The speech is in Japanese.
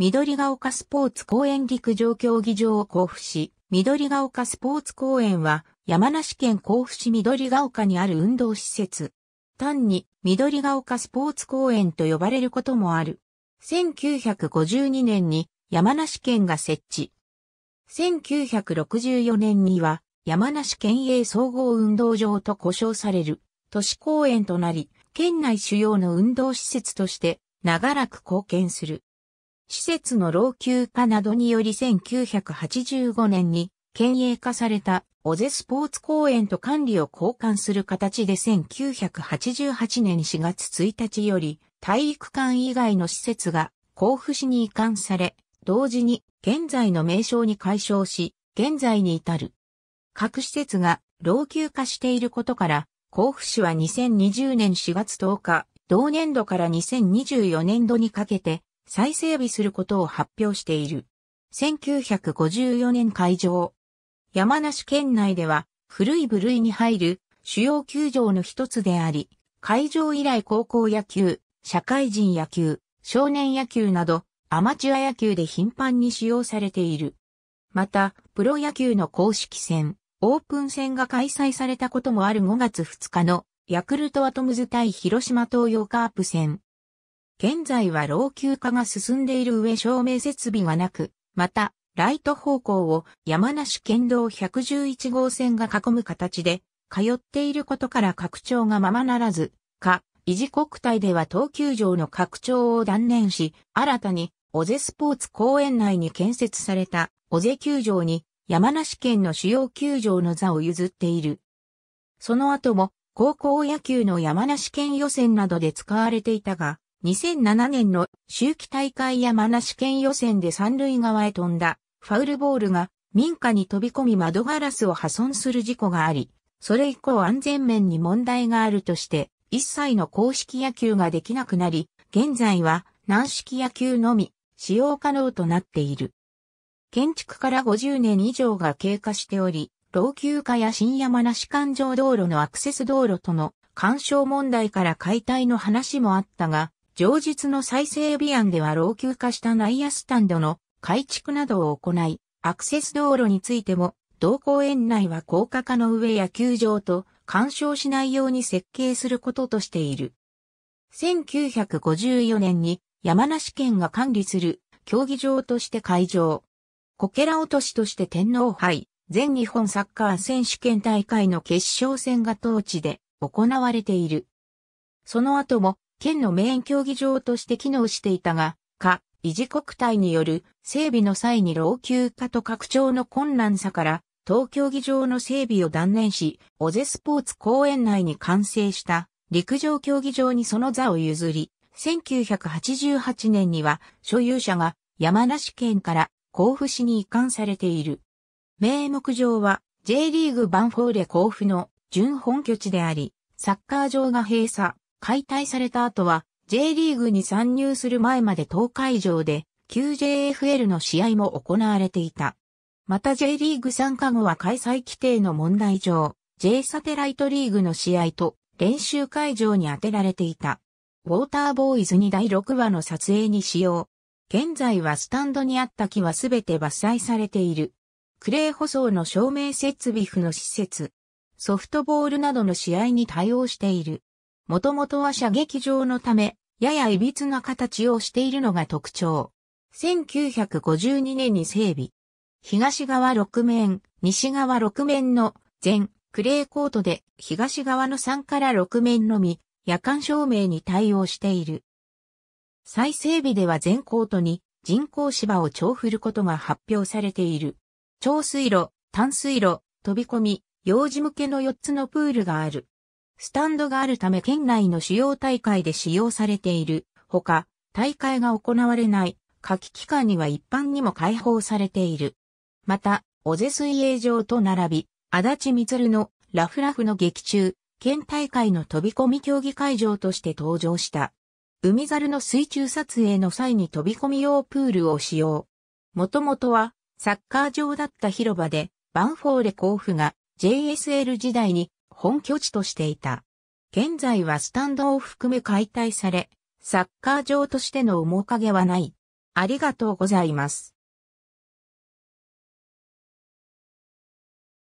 緑が丘スポーツ公園陸上競技場を交付し、緑が丘スポーツ公園は山梨県甲府市緑が丘にある運動施設。単に緑が丘スポーツ公園と呼ばれることもある。1952年に山梨県が設置。1964年には山梨県営総合運動場と呼称される都市公園となり、県内主要の運動施設として長らく貢献する。施設の老朽化などにより1985年に県営化された尾瀬スポーツ公園と管理を交換する形で1988年4月1日より体育館以外の施設が甲府市に移管され、同時に現在の名称に解消し、現在に至る。各施設が老朽化していることから、甲府市は2020年4月10日、同年度から2024年度にかけて、再整備することを発表している。1954年会場。山梨県内では古い部類に入る主要球場の一つであり、会場以来高校野球、社会人野球、少年野球などアマチュア野球で頻繁に使用されている。また、プロ野球の公式戦、オープン戦が開催されたこともある5月2日のヤクルトアトムズ対広島東洋カープ戦、現在は老朽化が進んでいる上照明設備がなく、また、ライト方向を山梨県道111号線が囲む形で、通っていることから拡張がままならず、か、維持国体では東球場の拡張を断念し、新たに、小瀬スポーツ公園内に建設された小瀬球場に山梨県の主要球場の座を譲っている。その後も高校野球の山梨県予選などで使われていたが、2007年の秋季大会山梨県予選で三塁側へ飛んだファウルボールが民家に飛び込み窓ガラスを破損する事故があり、それ以降安全面に問題があるとして、一切の公式野球ができなくなり、現在は軟式野球のみ使用可能となっている。建築から50年以上が経過しており、老朽化や新山梨環状道路のアクセス道路との干渉問題から解体の話もあったが、上述の再整備案では老朽化した内野スタンドの改築などを行い、アクセス道路についても、同公園内は高架化の上野球場と干渉しないように設計することとしている。1954年に山梨県が管理する競技場として会場。こけら落としとして天皇杯、全日本サッカー選手権大会の決勝戦が当地で行われている。その後も県のメイン競技場として機能していたが、か、維持国体による整備の際に老朽化と拡張の困難さから、東競技場の整備を断念し、尾瀬スポーツ公園内に完成した陸上競技場にその座を譲り、1988年には所有者が山梨県から甲府市に移管されている。名目上は J リーグバンフォーレ甲府の準本拠地であり、サッカー場が閉鎖、解体された後は J リーグに参入する前まで東海上で QJFL の試合も行われていた。また J リーグ参加後は開催規定の問題上、J サテライトリーグの試合と練習会場に当てられていた。ウォーターボーイズに第6話の撮影に使用。現在はスタンドにあった木はすべて伐採されている。クレー舗装の照明設備不の施設、ソフトボールなどの試合に対応している。もともとは射撃場のため、やや歪な形をしているのが特徴。1952年に整備。東側6面、西側6面の全クレーコートで東側の3から6面のみ夜間照明に対応している。再整備では全コートに人工芝を調布ることが発表されている。調水路、淡水路、飛び込み、幼児向けの4つのプールがある。スタンドがあるため県内の主要大会で使用されているほか、大会が行われない夏季期間には一般にも開放されている。また、小瀬水泳場と並び、足立みつるのラフラフの劇中、県大会の飛び込み競技会場として登場した。海猿の水中撮影の際に飛び込み用プールを使用。もともとはサッカー場だった広場で、バンフォーレ甲府が JSL 時代に本拠地としていた。現在はスタンドを含め解体され、サッカー場としての面影はない。ありがとうございます。